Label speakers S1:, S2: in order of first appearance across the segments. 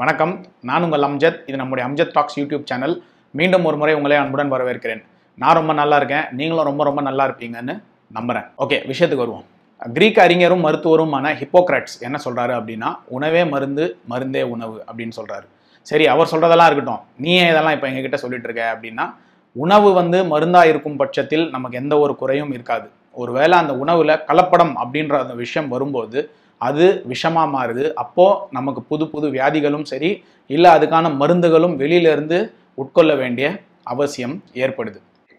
S1: வணக்கம் நான் உங்கள் அம்ஜத் இது நம்முடைய அம்ஜத் டாக்ஸ் யூடியூப் சேனல் மீண்டும் ஒரு முறை உங்களை அன்புடன் வரவேற்கிறேன் நான் ரொம்ப நல்லா இருக்கேன் நீங்களும் ரொம்ப ரொம்ப நல்லா இருப்பீங்கன்னு நம்புகிறேன் ஓகே விஷயத்துக்கு வருவோம் கிரீக் அறிஞரும் மருத்துவருமான ஹிப்போக்ராட்ஸ் என்ன சொல்கிறாரு அப்படின்னா உணவே மருந்து மருந்தே உணவு அப்படின்னு சொல்கிறாரு சரி அவர் சொல்கிறதெல்லாம் இருக்கட்டும் நீ இதெல்லாம் இப்போ எங்ககிட்ட சொல்லிட்டு இருக்க அப்படின்னா உணவு வந்து மருந்தாக இருக்கும் பட்சத்தில் நமக்கு எந்த ஒரு குறையும் இருக்காது ஒருவேளை அந்த உணவில் கலப்படம் அப்படின்ற அந்த விஷயம் வரும்போது அது விஷமாக மாறுது அப்போது நமக்கு புது புது வியாதிகளும் சரி இல்லை அதுக்கான மருந்துகளும் வெளியிலேருந்து உட்கொள்ள வேண்டிய அவசியம் ஏற்படுது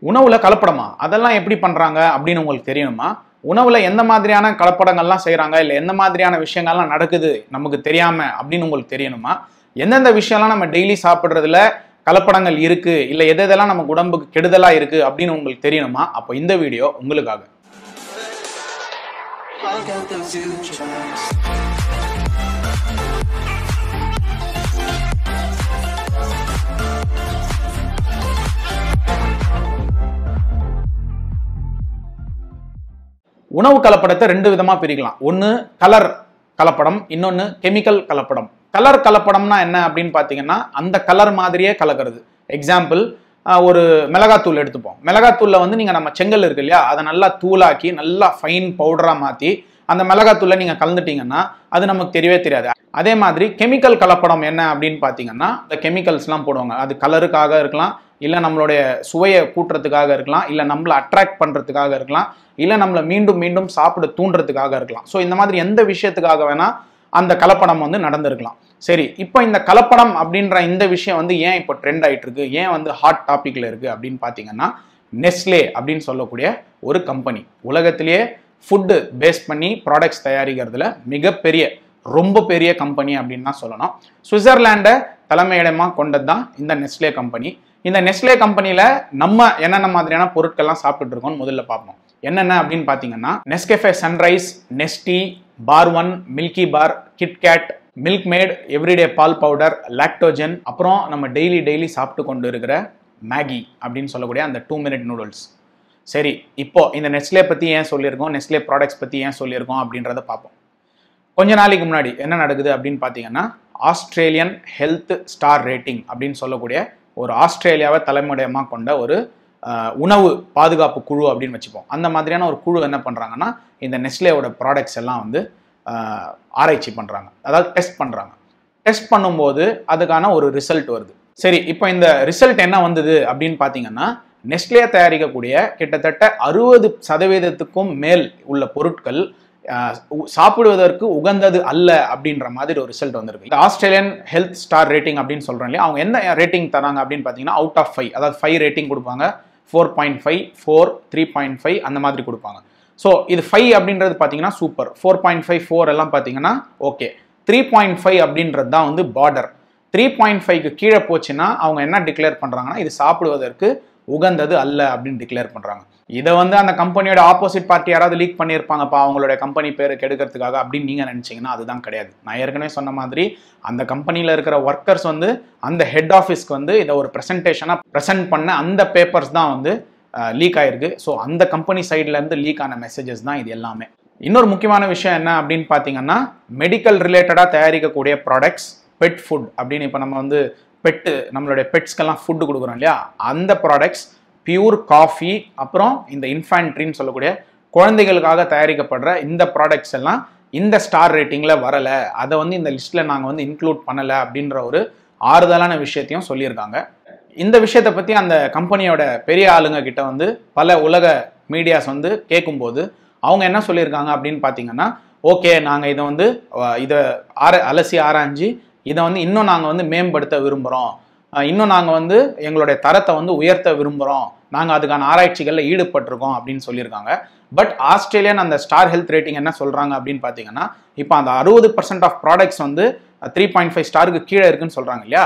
S1: உணவில் கலப்படமா அதெல்லாம் எப்படி பண்ணுறாங்க அப்படின்னு உங்களுக்கு தெரியணுமா உணவில் எந்த மாதிரியான கலப்படங்கள்லாம் செய்கிறாங்க இல்லை எந்த மாதிரியான விஷயங்கள்லாம் நடக்குது நமக்கு தெரியாமல் அப்படின்னு உங்களுக்கு தெரியணுமா எந்தெந்த விஷயம்லாம் நம்ம டெய்லி சாப்பிட்றதுல கலப்படங்கள் இருக்குது இல்லை எதெல்லாம் நமக்கு உடம்புக்கு கெடுதலாக இருக்குது அப்படின்னு உங்களுக்கு தெரியணுமா அப்போ இந்த வீடியோ உங்களுக்காக உணவு கலப்படத்தை ரெண்டு விதமா பிரிக்கலாம் ஒண்ணு கலர் கலப்படம் இன்னொன்னு கெமிக்கல் கலப்படம் கலர் கலப்படம்னா என்ன அப்படின்னு பார்த்தீங்கன்னா அந்த கலர் மாதிரியே கலக்கிறது எக்ஸாம்பிள் ஒரு மிளகாத்தூள் எடுத்துப்போம் மிளகாத்தூளில் வந்து நீங்கள் நம்ம செங்கல் இருக்கு இல்லையா அதை நல்லா தூளாக்கி நல்லா ஃபைன் பவுடராக மாற்றி அந்த மிளகாத்தூளை நீங்கள் கலந்துட்டீங்கன்னா அது நமக்கு தெரியவே தெரியாது அதே மாதிரி கெமிக்கல் கலப்படம் என்ன அப்படின்னு பார்த்தீங்கன்னா இந்த கெமிக்கல்ஸ்லாம் போடுவாங்க அது கலருக்காக இருக்கலாம் இல்லை நம்மளுடைய சுவையை கூட்டுறதுக்காக இருக்கலாம் இல்லை நம்மளை அட்ராக்ட் பண்ணுறதுக்காக இருக்கலாம் இல்லை நம்மளை மீண்டும் மீண்டும் சாப்பிட தூண்டுறதுக்காக இருக்கலாம் ஸோ இந்த மாதிரி எந்த விஷயத்துக்காக வேணால் அந்த கலப்படம் வந்து நடந்திருக்கலாம் சரி இப்போ இந்த கலப்படம் அப்படின்ற இந்த விஷயம் வந்து ஏன் இப்போ ட்ரெண்ட் ஆகிட்டு இருக்கு ஏன் வந்து ஹாட் டாப்பிக்கில் இருக்குது அப்படின்னு பார்த்தீங்கன்னா நெஸ்லே அப்படின்னு சொல்லக்கூடிய ஒரு கம்பெனி உலகத்திலேயே ஃபுட்டு பேஸ் பண்ணி ப்ராடக்ட்ஸ் தயாரிக்கிறதுல மிகப்பெரிய ரொம்ப பெரிய கம்பெனி அப்படின்னு தான் சொல்லணும் சுவிட்சர்லாண்டை தலைமையிடமாக கொண்டது தான் இந்த நெஸ்லே கம்பெனி இந்த நெஸ்லே கம்பெனியில் நம்ம என்னென்ன மாதிரியான பொருட்கள்லாம் இருக்கோம்னு முதல்ல பார்ப்போம் என்னென்ன அப்படின்னு பார்த்தீங்கன்னா Nescafe sunrise Nestea bar one milky bar KitKat milk maid everyday பால் பவுடர் லாக்டோஜன் அப்புறம் நம்ம டெய்லி டெய்லி சாப்பிட்டு கொண்டு இருக்கிற மேகி அப்படின்னு சொல்லக்கூடிய அந்த டூ மினிட் நூடுல்ஸ் சரி இப்போ இந்த நெஸ்லே பற்றி ஏன் சொல்லியிருக்கோம் நெஸ்லே ப்ராடக்ட்ஸ் பற்றி ஏன் சொல்லியிருக்கோம் அப்படின்றத பார்ப்போம் கொஞ்ச நாளைக்கு முன்னாடி என்ன நடக்குது அப்படின்னு பார்த்தீங்கன்னா ஆஸ்திரேலியன் ஹெல்த் ஸ்டார் ரேட்டிங் அப்படின்னு சொல்லக்கூடிய ஒரு ஆஸ்திரேலியாவை தலைமுடையமாக கொண்ட ஒரு உணவு பாதுகாப்பு குழு அப்படின்னு வச்சுப்போம் அந்த மாதிரியான ஒரு குழு என்ன பண்ணுறாங்கன்னா இந்த நெஸ்லேயோட ப்ராடக்ட்ஸ் எல்லாம் வந்து ஆராய்ச்சி பண்ணுறாங்க அதாவது டெஸ்ட் பண்ணுறாங்க டெஸ்ட் பண்ணும்போது அதுக்கான ஒரு ரிசல்ட் வருது சரி இப்போ இந்த ரிசல்ட் என்ன வந்தது அப்படின்னு பார்த்தீங்கன்னா நெஸ்லே தயாரிக்கக்கூடிய கிட்டத்தட்ட அறுபது சதவீதத்துக்கும் மேல் உள்ள பொருட்கள் சாப்பிடுவதற்கு உகந்தது அல்ல அப்படின்ற மாதிரி ஒரு ரிசல்ட் வந்திருக்கு இந்த ஆஸ்திரேலியன் ஹெல்த் ஸ்டார் ரேட்டிங் அப்படின்னு சொல்கிறேன் இல்லையா அவங்க என்ன ரேட்டிங் தராங்க அப்படின்னு பார்த்தீங்கன்னா அவுட் ஆஃப் ஃபைவ் அதாவது ஃபைவ் ரேட்டிங் கொடுப்பாங்க four point five four three point five அந்த மாதிரி கொடுப்பாங்க ஸோ இது ஃபைவ் அப்படின்றது பார்த்தீங்கன்னா super four point five four எல்லாம் பார்த்தீங்கன்னா ஓகே த்ரீ பாயிண்ட் ஃபைவ் அப்படின்றது தான் வந்து பார்டர் த்ரீ பாயிண்ட் ஃபைவ்க்கு கீழே போச்சுன்னா அவங்க என்ன டிக்ளேர் பண்ணுறாங்கன்னா இது சாப்பிடுவதற்கு உகந்தது அல்ல அப்படின்னு டிக்ளேர் பண்ணுறாங்க இதை வந்து அந்த கம்பெனியோட ஆப்போசிட் பார்ட்டி யாராவது லீக் பண்ணியிருப்பாங்கப்பா அவங்களுடைய கம்பெனி பேர் கெடுக்கிறதுக்காக அப்படின்னு நீங்கள் நினச்சிங்கன்னா அதுதான் கிடையாது நான் ஏற்கனவே சொன்ன மாதிரி அந்த கம்பெனியில் இருக்கிற ஒர்க்கர்ஸ் வந்து அந்த ஹெட் ஆஃபீஸ்க்கு வந்து இதை ஒரு ப்ரெசன்டேஷனாக ப்ரெசென்ட் பண்ண அந்த பேப்பர்ஸ் தான் வந்து லீக் ஆயிருக்கு ஸோ அந்த கம்பெனி சைட்லேருந்து லீக் ஆன மெசேஜஸ் தான் இது எல்லாமே இன்னொரு முக்கியமான விஷயம் என்ன அப்படின்னு பார்த்தீங்கன்னா மெடிக்கல் ரிலேட்டடாக தயாரிக்கக்கூடிய ப்ராடக்ட்ஸ் பெட் ஃபுட் அப்படின்னு இப்போ நம்ம வந்து பெட்டு நம்மளுடைய பெட்ஸ்க்கெல்லாம் ஃபுட்டு கொடுக்குறோம் இல்லையா அந்த ப்ராடக்ட்ஸ் பியூர் காஃபி அப்புறம் இந்த இன்ஃபேண்ட்ரின்னு சொல்லக்கூடிய குழந்தைகளுக்காக தயாரிக்கப்படுற இந்த ப்ராடக்ட்ஸ் எல்லாம் இந்த ஸ்டார் ரேட்டிங்கில் வரலை அதை வந்து இந்த லிஸ்ட்டில் நாங்கள் வந்து இன்க்ளூட் பண்ணலை அப்படின்ற ஒரு ஆறுதலான விஷயத்தையும் சொல்லியிருக்காங்க இந்த விஷயத்தை பற்றி அந்த கம்பெனியோட பெரிய ஆளுங்க கிட்ட வந்து பல உலக மீடியாஸ் வந்து கேட்கும்போது அவங்க என்ன சொல்லியிருக்காங்க அப்படின்னு பார்த்தீங்கன்னா ஓகே நாங்கள் இதை வந்து இதை ஆர அலசி ஆராய்ஞ்சு இதை வந்து இன்னும் நாங்கள் வந்து மேம்படுத்த விரும்புகிறோம் இன்னும் நாங்கள் வந்து எங்களுடைய தரத்தை வந்து உயர்த்த விரும்புகிறோம் நாங்கள் அதுக்கான ஆராய்ச்சிகளில் ஈடுபட்டிருக்கோம் அப்படின்னு சொல்லியிருக்காங்க பட் ஆஸ்திரேலியன் அந்த ஸ்டார் ஹெல்த் ரேட்டிங் என்ன சொல்கிறாங்க அப்படின்னு பார்த்தீங்கன்னா இப்போ அந்த அறுபது பர்சன்ட் ஆஃப் ப்ராடக்ட்ஸ் வந்து த்ரீ பாயிண்ட் ஃபைவ் ஸ்டாருக்கு கீழே இருக்குன்னு சொல்கிறாங்க இல்லையா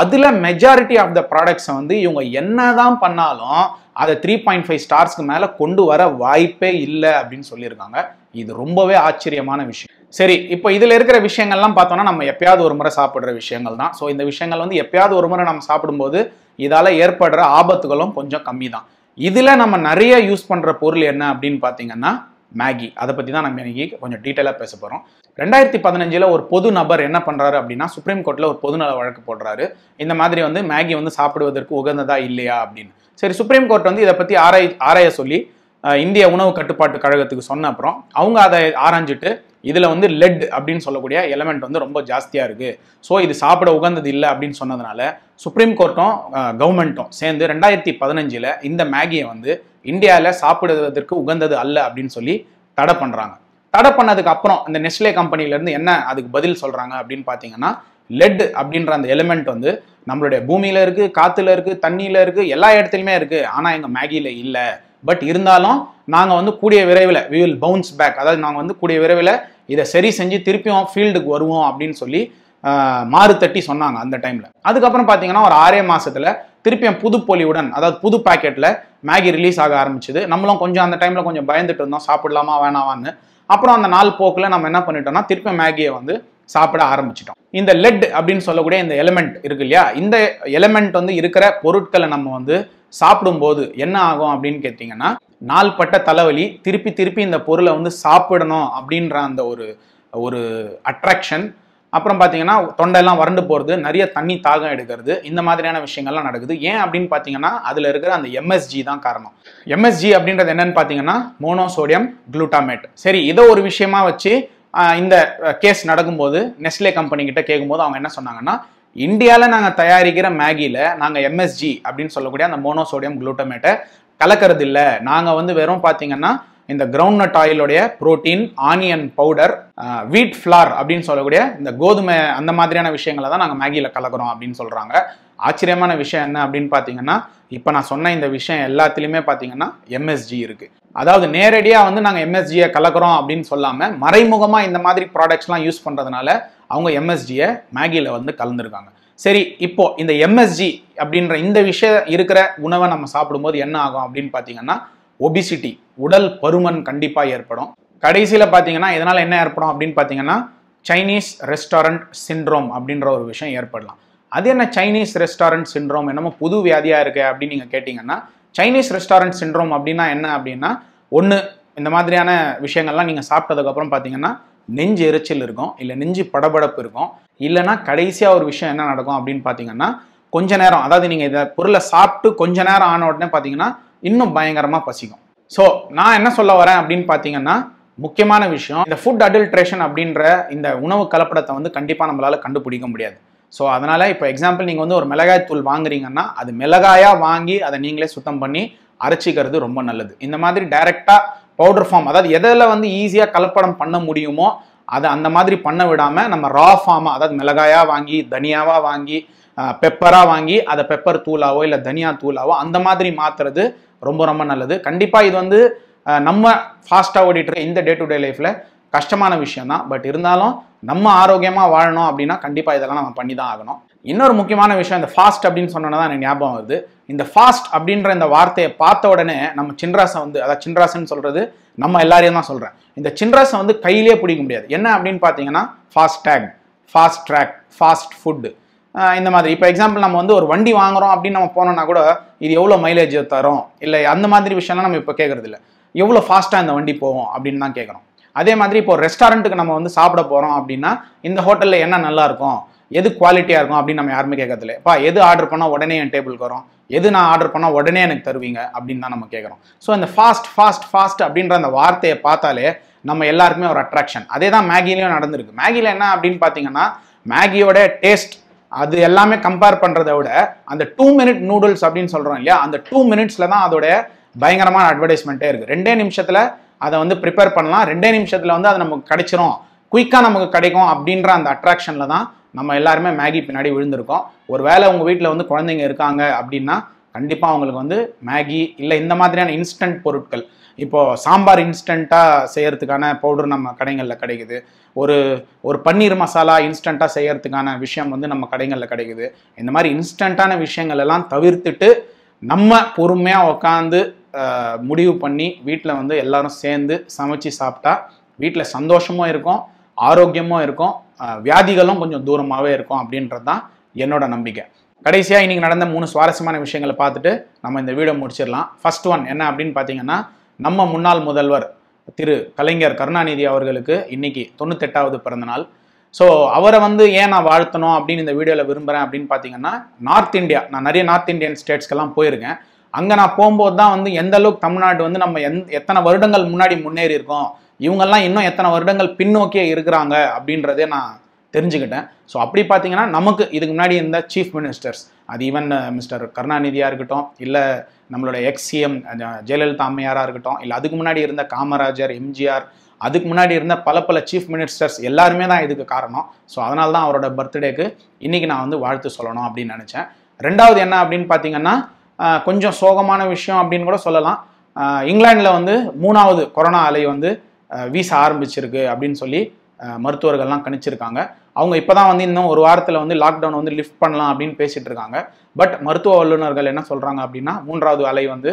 S1: அதில் மெஜாரிட்டி ஆஃப் த ப்ராடக்ட்ஸை வந்து இவங்க என்ன தான் பண்ணாலும் அதை த்ரீ பாயிண்ட் ஃபைவ் ஸ்டார்ஸ்க்கு மேலே கொண்டு வர வாய்ப்பே இல்லை அப்படின்னு சொல்லியிருக்காங்க இது ரொம்பவே ஆச்சரியமான விஷயம் சரி இப்போ இதில் இருக்கிற விஷயங்கள்லாம் பார்த்தோம்னா நம்ம எப்பயாவது ஒரு முறை சாப்பிட்ற விஷயங்கள் தான் ஸோ இந்த விஷயங்கள் வந்து எப்பயாவது ஒரு முறை நம்ம சாப்பிடும்போது இதால் ஏற்படுற ஆபத்துகளும் கொஞ்சம் கம்மி தான் இதில் நம்ம நிறைய யூஸ் பண்ணுற பொருள் என்ன அப்படின்னு பார்த்தீங்கன்னா மேகி அதை பற்றி தான் நம்ம இன்னைக்கு கொஞ்சம் டீட்டெயிலாக பேச போகிறோம் ரெண்டாயிரத்தி பதினஞ்சில் ஒரு பொது நபர் என்ன பண்ணுறாரு அப்படின்னா சுப்ரீம் கோர்ட்டில் ஒரு பொதுநல வழக்கு போடுறாரு இந்த மாதிரி வந்து மேகி வந்து சாப்பிடுவதற்கு உகந்ததா இல்லையா அப்படின்னு சரி சுப்ரீம் கோர்ட் வந்து இதை பற்றி ஆராய் ஆராய சொல்லி இந்திய உணவு கட்டுப்பாட்டு கழகத்துக்கு சொன்ன அப்புறம் அவங்க அதை ஆராய்ஞ்சிட்டு இதில் வந்து லெட் அப்படின்னு சொல்லக்கூடிய எலமெண்ட் வந்து ரொம்ப ஜாஸ்தியாக இருக்குது ஸோ இது சாப்பிட உகந்தது இல்லை அப்படின்னு சொன்னதுனால சுப்ரீம் கோர்ட்டும் கவர்மெண்ட்டும் சேர்ந்து ரெண்டாயிரத்தி பதினஞ்சில் இந்த மேகியை வந்து இந்தியாவில் சாப்பிடுவதற்கு உகந்தது அல்ல அப்படின்னு சொல்லி தடை பண்ணுறாங்க தடை பண்ணதுக்கு அப்புறம் இந்த நெஸ்லே கம்பெனிலேருந்து என்ன அதுக்கு பதில் சொல்கிறாங்க அப்படின்னு பார்த்தீங்கன்னா லெட் அப்படின்ற அந்த எலிமெண்ட் வந்து நம்மளுடைய பூமியில் இருக்குது காற்றுல இருக்குது தண்ணியில் இருக்குது எல்லா இடத்துலையுமே இருக்குது ஆனால் எங்கள் மேகியில் இல்லை பட் இருந்தாலும் நாங்கள் வந்து கூடிய விரைவில் வி வில் பவுன்ஸ் பேக் அதாவது நாங்கள் வந்து கூடிய விரைவில் இதை சரி செஞ்சு திருப்பியும் ஃபீல்டுக்கு வருவோம் அப்படின்னு சொல்லி மாறு தட்டி சொன்னாங்க அந்த டைமில் அதுக்கப்புறம் பார்த்தீங்கன்னா ஒரு ஆறே மாதத்தில் திருப்பியும் புது பொலிவுடன் அதாவது புது பேக்கெட்டில் மேகி ரிலீஸ் ஆக ஆரம்பிச்சுது நம்மளும் கொஞ்சம் அந்த டைமில் கொஞ்சம் பயந்துட்டு இருந்தோம் சாப்பிடலாமா வேணாவான்னு அப்புறம் அந்த நாள் போக்கில் நம்ம என்ன பண்ணிட்டோம்னா திருப்பியும் மேகியை வந்து சாப்பிட ஆரம்பிச்சிட்டோம் இந்த லெட் அப்படின்னு சொல்லக்கூடிய இந்த எலமெண்ட் இருக்கு இல்லையா இந்த எலமெண்ட் வந்து இருக்கிற பொருட்களை நம்ம வந்து சாப்பிடும்போது என்ன ஆகும் அப்படின்னு கேட்டிங்கன்னா நாள்பட்ட தலைவலி திருப்பி திருப்பி இந்த பொருளை வந்து சாப்பிடணும் அப்படின்ற அந்த ஒரு ஒரு அட்ராக்ஷன் அப்புறம் பார்த்தீங்கன்னா தொண்டையெல்லாம் வறண்டு போகிறது நிறைய தண்ணி தாகம் எடுக்கிறது இந்த மாதிரியான விஷயங்கள்லாம் நடக்குது ஏன் அப்படின்னு பார்த்தீங்கன்னா அதில் இருக்கிற அந்த எம்எஸ்ஜி தான் காரணம் எம்எஸ்ஜி அப்படின்றது என்னன்னு பார்த்தீங்கன்னா மோனோசோடியம் குளூட்டாமேட் சரி இதை ஒரு விஷயமா வச்சு இந்த கேஸ் நடக்கும்போது நெஸ்லே கம்பெனி கிட்ட கேட்கும்போது அவங்க என்ன சொன்னாங்கன்னா இந்தியாவில் நாங்கள் தயாரிக்கிற மேகியில் நாங்கள் எம்எஸ்ஜி அப்படின்னு சொல்லக்கூடிய அந்த மோனோசோடியம் குளூட்டமேட்டை கலக்கிறது இல்லை நாங்கள் வந்து வெறும் பார்த்தீங்கன்னா இந்த கிரவுண்ட்நட் நட் ஆயிலுடைய protein onion powder wheat flour அப்படின்னு சொல்லக்கூடிய இந்த கோதுமை அந்த மாதிரியான விஷயங்களை தான் நாங்கள் மேகியில் கலக்கிறோம் அப்படின்னு சொல்கிறாங்க ஆச்சரியமான விஷயம் என்ன அப்படின்னு பார்த்தீங்கன்னா இப்போ நான் சொன்ன இந்த விஷயம் எல்லாத்துலேயுமே பார்த்தீங்கன்னா எம்எஸ்ஜி இருக்குது அதாவது நேரடியாக வந்து நாங்கள் எம்எஸ்ஜியை கலக்கிறோம் அப்படின்னு சொல்லாமல் மறைமுகமாக இந்த மாதிரி ப்ராடக்ட்ஸ்லாம் யூஸ் பண்ணுறதுனால அவங்க எம்எஸ்ஜியை மேகியில் வந்து கலந்துருக்காங்க சரி இப்போ இந்த எம்எஸ்ஜி அப்படின்ற இந்த விஷயம் இருக்கிற உணவை நம்ம சாப்பிடும்போது என்ன ஆகும் அப்படின்னு பார்த்தீங்கன்னா ஒபிசிட்டி உடல் பருமன் கண்டிப்பாக ஏற்படும் கடைசியில் பார்த்தீங்கன்னா இதனால் என்ன ஏற்படும் அப்படின்னு பார்த்தீங்கன்னா சைனீஸ் ரெஸ்டாரண்ட் சின்ரோம் அப்படின்ற ஒரு விஷயம் ஏற்படலாம் அது என்ன சைனீஸ் ரெஸ்டாரண்ட் சின்ரோம் என்னமோ புது வியாதியாக இருக்குது அப்படின்னு நீங்கள் கேட்டிங்கன்னா சைனீஸ் ரெஸ்டாரண்ட் சின்ரோம் அப்படின்னா என்ன அப்படின்னா ஒன்று இந்த மாதிரியான விஷயங்கள்லாம் நீங்கள் சாப்பிட்டதுக்கப்புறம் பார்த்தீங்கன்னா நெஞ்சு எரிச்சல் இருக்கும் இல்லை நெஞ்சு படபடப்பு இருக்கும் இல்லைனா கடைசியாக ஒரு விஷயம் என்ன நடக்கும் அப்படின்னு பார்த்தீங்கன்னா கொஞ்ச நேரம் அதாவது நீங்கள் இதை பொருளை சாப்பிட்டு கொஞ்ச நேரம் ஆன உடனே பார்த்தீங்கன்னா இன்னும் பயங்கரமாக பசிக்கும் ஸோ நான் என்ன சொல்ல வரேன் அப்படின்னு பார்த்தீங்கன்னா முக்கியமான விஷயம் இந்த ஃபுட் அடல்ட்ரேஷன் அப்படின்ற இந்த உணவு கலப்படத்தை வந்து கண்டிப்பாக நம்மளால் கண்டுபிடிக்க முடியாது ஸோ அதனால் இப்போ எக்ஸாம்பிள் நீங்கள் வந்து ஒரு மிளகாய் தூள் வாங்குறீங்கன்னா அது மிளகாயாக வாங்கி அதை நீங்களே சுத்தம் பண்ணி அரைச்சிக்கிறது ரொம்ப நல்லது இந்த மாதிரி டைரெக்டாக பவுடர் ஃபார்ம் அதாவது எதில் வந்து ஈஸியாக கலப்படம் பண்ண முடியுமோ அதை அந்த மாதிரி பண்ண விடாமல் நம்ம ரா ஃபார்மாக அதாவது மிளகாயாக வாங்கி தனியாவாக வாங்கி பெப்பராக வாங்கி அதை பெப்பர் தூளாவோ இல்லை தனியா தூளாவோ அந்த மாதிரி மாற்றுறது ரொம்ப ரொம்ப நல்லது கண்டிப்பாக இது வந்து நம்ம ஃபாஸ்ட்டாக ஓடிட்டுருக்க இந்த டே டு டே லைஃப்பில் கஷ்டமான விஷயம் தான் பட் இருந்தாலும் நம்ம ஆரோக்கியமாக வாழணும் அப்படின்னா கண்டிப்பாக இதெல்லாம் நம்ம பண்ணி தான் ஆகணும் இன்னொரு முக்கியமான விஷயம் இந்த ஃபாஸ்ட் அப்படின்னு சொன்னோன்னா தான் எனக்கு ஞாபகம் வருது இந்த ஃபாஸ்ட் அப்படின்ற இந்த வார்த்தையை பார்த்த உடனே நம்ம சின்ராசை வந்து அதாவது சின்ராசன் சொல்கிறது நம்ம எல்லாரையும் தான் சொல்கிறேன் இந்த சின்ராசை வந்து கையிலே பிடிக்க முடியாது என்ன அப்படின்னு பார்த்தீங்கன்னா fast take fast track fast food இந்த மாதிரி இப்போ எக்ஸாம்பிள் நம்ம வந்து ஒரு வண்டி வாங்குகிறோம் அப்படின்னு நம்ம போனோம்னா கூட இது எவ்வளோ மைலேஜ் தரும் இல்லை அந்த மாதிரி விஷயம்லாம் நம்ம இப்போ கேட்குறது இல்லை எவ்வளோ ஃபாஸ்ட்டாக இந்த வண்டி போவோம் அப்படின்னு தான் கேட்குறோம் அதே மாதிரி இப்போ ரெஸ்டாரண்ட்டுக்கு நம்ம வந்து சாப்பிட போகிறோம் அப்படின்னா இந்த ஹோட்டலில் என்ன நல்லாயிருக்கும் எது குவாலிட்டியாக இருக்கும் அப்படின்னு நம்ம யாருமே கேட்கறதில்ல இப்போ எது ஆர்டர் பண்ணால் உடனே என் டேபிளுக்கு வரும் எது நான் ஆர்டர் பண்ணால் உடனே எனக்கு தருவீங்க அப்படின்னு தான் நம்ம கேட்குறோம் ஸோ அந்த ஃபாஸ்ட் ஃபாஸ்ட் ஃபாஸ்ட் அப்படின்ற அந்த வார்த்தையை பார்த்தாலே நம்ம எல்லாருக்குமே ஒரு அட்ராக்ஷன் அதே தான் மேகிலையும் நடந்திருக்கு மேகியில் என்ன அப்படின்னு பார்த்தீங்கன்னா மேகியோட டேஸ்ட் அது எல்லாமே கம்பேர் பண்ணுறத விட அந்த டூ மினிட் நூடுல்ஸ் அப்படின்னு சொல்கிறோம் இல்லையா அந்த டூ மினிட்ஸில் தான் அதோட பயங்கரமான அட்வர்டைஸ்மெண்ட்டே இருக்குது ரெண்டே நிமிஷத்தில் அதை வந்து ப்ரிப்பேர் பண்ணலாம் ரெண்டே நிமிஷத்தில் வந்து அது நமக்கு கிடைச்சிரும் குயிக்காக நமக்கு கிடைக்கும் அப்படின்ற அந்த அட்ராக்ஷனில் தான் நம்ம எல்லாருமே மேகி பின்னாடி விழுந்திருக்கோம் ஒரு வேளை உங்கள் வீட்டில் வந்து குழந்தைங்க இருக்காங்க அப்படின்னா கண்டிப்பாக அவங்களுக்கு வந்து மேகி இல்லை இந்த மாதிரியான இன்ஸ்டன்ட் பொருட்கள் இப்போது சாம்பார் இன்ஸ்டண்ட்டாக செய்கிறதுக்கான பவுடர் நம்ம கடைகளில் கிடைக்குது ஒரு ஒரு பன்னீர் மசாலா இன்ஸ்டண்ட்டாக செய்கிறதுக்கான விஷயம் வந்து நம்ம கடைகளில் கிடைக்குது இந்த மாதிரி இன்ஸ்டண்ட்டான விஷயங்கள் எல்லாம் தவிர்த்துட்டு நம்ம பொறுமையாக உட்காந்து முடிவு பண்ணி வீட்டில் வந்து எல்லாரும் சேர்ந்து சமைச்சு சாப்பிட்டா வீட்டில் சந்தோஷமும் இருக்கும் ஆரோக்கியமும் இருக்கும் வியாதிகளும் கொஞ்சம் தூரமாகவே இருக்கும் அப்படின்றது தான் என்னோட நம்பிக்கை கடைசியாக இன்றைக்கி நடந்த மூணு சுவாரஸ்யமான விஷயங்களை பார்த்துட்டு நம்ம இந்த வீடியோ முடிச்சிடலாம் ஃபர்ஸ்ட் ஒன் என்ன அப்படின்னு பார்த்தீங்கன்னா நம்ம முன்னாள் முதல்வர் திரு கலைஞர் கருணாநிதி அவர்களுக்கு இன்றைக்கி தொண்ணூத்தெட்டாவது பிறந்தநாள் ஸோ அவரை வந்து ஏன் நான் வாழ்த்தணும் அப்படின்னு இந்த வீடியோவில் விரும்புகிறேன் அப்படின்னு பார்த்தீங்கன்னா நார்த் இந்தியா நான் நிறைய நார்த் இந்தியன் ஸ்டேட்ஸ்க்கெல்லாம் போயிருக்கேன் அங்கே நான் போகும்போது தான் வந்து எந்த அளவுக்கு தமிழ்நாடு வந்து நம்ம எந் எத்தனை வருடங்கள் முன்னாடி முன்னேறி இருக்கோம் இவங்கெல்லாம் இன்னும் எத்தனை வருடங்கள் பின்னோக்கியே இருக்கிறாங்க அப்படின்றதே நான் தெரிஞ்சுக்கிட்டேன் ஸோ அப்படி பார்த்தீங்கன்னா நமக்கு இதுக்கு முன்னாடி இருந்த சீஃப் மினிஸ்டர்ஸ் அது ஈவன் மிஸ்டர் uh, கருணாநிதியாக இருக்கட்டும் இல்லை நம்மளோட எக்ஸ்சிஎம் ஜெயலலிதா அம்மையாராக இருக்கட்டும் இல்லை அதுக்கு முன்னாடி இருந்த காமராஜர் எம்ஜிஆர் அதுக்கு முன்னாடி இருந்த பல பல சீஃப் மினிஸ்டர்ஸ் எல்லாருமே தான் இதுக்கு காரணம் ஸோ அதனால தான் அவரோட பர்த்டேக்கு இன்றைக்கி நான் வந்து வாழ்த்து சொல்லணும் அப்படின்னு நினச்சேன் ரெண்டாவது என்ன அப்படின்னு பார்த்தீங்கன்னா கொஞ்சம் சோகமான விஷயம் அப்படின்னு கூட சொல்லலாம் இங்கிலாண்டில் வந்து மூணாவது கொரோனா அலை வந்து வீச ஆரம்பிச்சிருக்கு அப்படின்னு சொல்லி மருத்துவர்கள்லாம் கணிச்சிருக்காங்க அவங்க இப்போ தான் வந்து இன்னும் ஒரு வாரத்தில் வந்து லாக்டவுன் வந்து லிஃப்ட் பண்ணலாம் அப்படின்னு பேசிகிட்டு இருக்காங்க பட் மருத்துவ வல்லுநர்கள் என்ன சொல்கிறாங்க அப்படின்னா மூன்றாவது அலை வந்து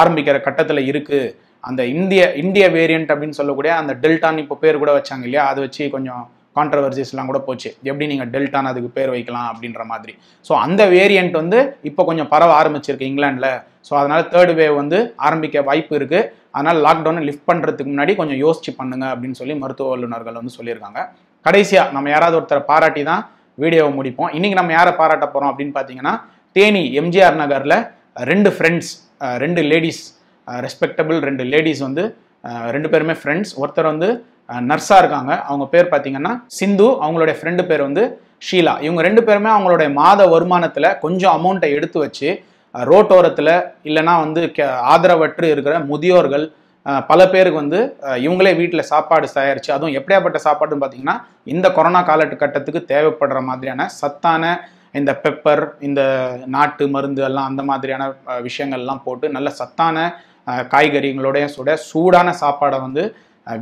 S1: ஆரம்பிக்கிற கட்டத்தில் இருக்குது அந்த இந்திய இந்திய வேரியண்ட் அப்படின்னு சொல்லக்கூடிய அந்த டெல்டான்னு இப்போ பேர் கூட வச்சாங்க இல்லையா அதை வச்சு கொஞ்சம் கான்ட்ரவர்சிஸ்லாம் கூட போச்சு எப்படி நீங்கள் டெல்டான அதுக்கு பேர் வைக்கலாம் அப்படின்ற மாதிரி ஸோ அந்த வேரியண்ட் வந்து இப்போ கொஞ்சம் பரவ ஆரம்பிச்சிருக்கு இங்கிலாண்டில் ஸோ அதனால் தேர்ட் வேவ் வந்து ஆரம்பிக்க வாய்ப்பு இருக்குது அதனால் லாக்டவுனை லிஃப்ட் பண்ணுறதுக்கு முன்னாடி கொஞ்சம் யோசிச்சு பண்ணுங்க அப்படின்னு சொல்லி மருத்துவ வல்லுநர்கள் வந்து சொல்லியிருக்காங்க கடைசியாக நம்ம யாராவது ஒருத்தரை பாராட்டி தான் வீடியோவை முடிப்போம் இன்றைக்கி நம்ம யாரை பாராட்ட போகிறோம் அப்படின்னு பார்த்தீங்கன்னா தேனி எம்ஜிஆர் நகரில் ரெண்டு ஃப்ரெண்ட்ஸ் ரெண்டு லேடிஸ் ரெஸ்பெக்டபிள் ரெண்டு லேடிஸ் வந்து ரெண்டு பேருமே ஃப்ரெண்ட்ஸ் ஒருத்தர் வந்து நர்ஸாக இருக்காங்க அவங்க பேர் பார்த்தீங்கன்னா சிந்து அவங்களுடைய ஃப்ரெண்டு பேர் வந்து ஷீலா இவங்க ரெண்டு பேருமே அவங்களுடைய மாத வருமானத்தில் கொஞ்சம் அமௌண்ட்டை எடுத்து வச்சு ரோட்டோரத்தில் இல்லைனா வந்து ஆதரவற்று இருக்கிற முதியோர்கள் பல பேருக்கு வந்து இவங்களே வீட்டில் சாப்பாடு தயாரிச்சு அதுவும் எப்படியாப்பட்ட சாப்பாடுன்னு பார்த்தீங்கன்னா இந்த கொரோனா காலகட்டத்துக்கு தேவைப்படுற மாதிரியான சத்தான இந்த பெப்பர் இந்த நாட்டு மருந்து எல்லாம் அந்த மாதிரியான விஷயங்கள்லாம் போட்டு நல்ல சத்தான காய்கறிகளோடய சூட சூடான சாப்பாடை வந்து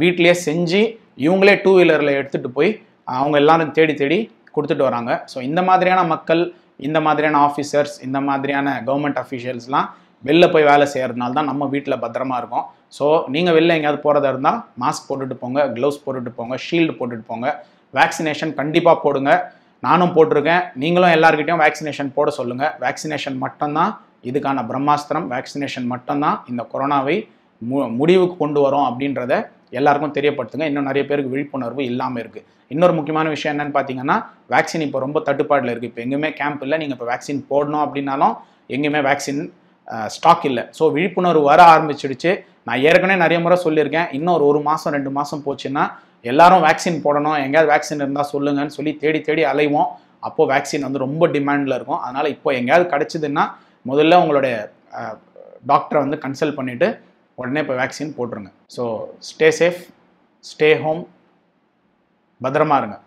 S1: வீட்லேயே செஞ்சு இவங்களே டூ வீலரில் எடுத்துகிட்டு போய் அவங்க எல்லாரும் தேடி தேடி கொடுத்துட்டு வராங்க ஸோ இந்த மாதிரியான மக்கள் இந்த மாதிரியான ஆஃபீஸர்ஸ் இந்த மாதிரியான கவர்மெண்ட் அஃபீஷியல்ஸ்லாம் வெளில போய் வேலை செய்கிறதுனால தான் நம்ம வீட்டில் பத்திரமா இருக்கும் ஸோ நீங்கள் வெளில எங்கேயாவது போகிறதா இருந்தால் மாஸ்க் போட்டுட்டு போங்க க்ளவுஸ் போட்டுட்டு போங்க ஷீல்டு போட்டுட்டு போங்க வேக்சினேஷன் கண்டிப்பாக போடுங்க நானும் போட்டிருக்கேன் நீங்களும் எல்லாருக்கிட்டையும் வேக்சினேஷன் போட சொல்லுங்கள் வேக்சினேஷன் மட்டும்தான் இதுக்கான பிரம்மாஸ்திரம் வேக்சினேஷன் மட்டும்தான் இந்த கொரோனாவை மு முடிவுக்கு கொண்டு வரும் அப்படின்றத எல்லாருக்கும் தெரியப்படுத்துங்க இன்னும் நிறைய பேருக்கு விழிப்புணர்வு இல்லாமல் இருக்குது இன்னொரு முக்கியமான விஷயம் என்னென்னு பார்த்தீங்கன்னா வேக்சின் இப்போ ரொம்ப தட்டுப்பாடில் இருக்குது இப்போ எங்கேயுமே கேம்ப் இல்லை நீங்கள் இப்போ வேக்சின் போடணும் அப்படின்னாலும் எங்கேயுமே வேக்சின் ஸ்டாக் இல்லை ஸோ விழிப்புணர்வு வர ஆரம்பிச்சிடுச்சு நான் ஏற்கனவே நிறைய முறை சொல்லியிருக்கேன் இன்னொரு ஒரு மாதம் ரெண்டு மாதம் போச்சுன்னா எல்லாரும் வேக்சின் போடணும் எங்கேயாவது வேக்சின் இருந்தால் சொல்லுங்கன்னு சொல்லி தேடி தேடி அலைவோம் அப்போது வேக்சின் வந்து ரொம்ப டிமாண்டில் இருக்கும் அதனால் இப்போ எங்கேயாவது கிடச்சிதுன்னா முதல்ல உங்களுடைய டாக்டரை வந்து கன்சல்ட் பண்ணிவிட்டு உடனே இப்போ வேக்சின் போட்டுருங்க so stay safe stay home பத்திரமா இருங்க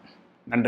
S1: நன்றி